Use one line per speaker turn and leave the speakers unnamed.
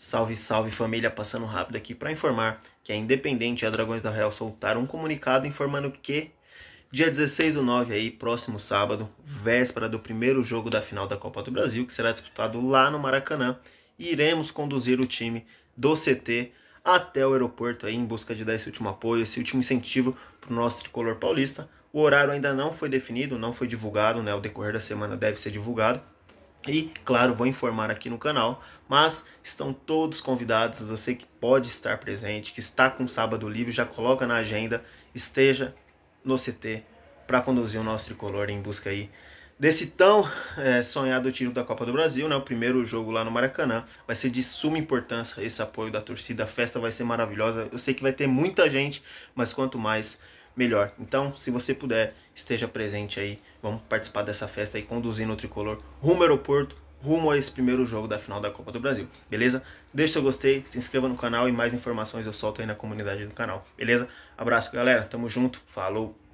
Salve, salve família, passando rápido aqui para informar que a Independente e a Dragões da Real soltaram um comunicado informando que dia 16 do 9 aí, próximo sábado, véspera do primeiro jogo da final da Copa do Brasil, que será disputado lá no Maracanã, iremos conduzir o time do CT até o aeroporto aí em busca de dar esse último apoio, esse último incentivo para o nosso tricolor paulista. O horário ainda não foi definido, não foi divulgado, né? O decorrer da semana deve ser divulgado, e, claro, vou informar aqui no canal, mas estão todos convidados, você que pode estar presente, que está com sábado livre, já coloca na agenda, esteja no CT para conduzir o nosso tricolor em busca aí desse tão é, sonhado título da Copa do Brasil, né? O primeiro jogo lá no Maracanã. Vai ser de suma importância esse apoio da torcida. A festa vai ser maravilhosa. Eu sei que vai ter muita gente, mas quanto mais melhor. Então, se você puder, esteja presente aí. Vamos participar dessa festa aí, conduzindo o tricolor rumo ao aeroporto, rumo a esse primeiro jogo da final da Copa do Brasil. Beleza? Deixe seu gostei, se inscreva no canal e mais informações eu solto aí na comunidade do canal. Beleza? Abraço, galera. Tamo junto. Falou!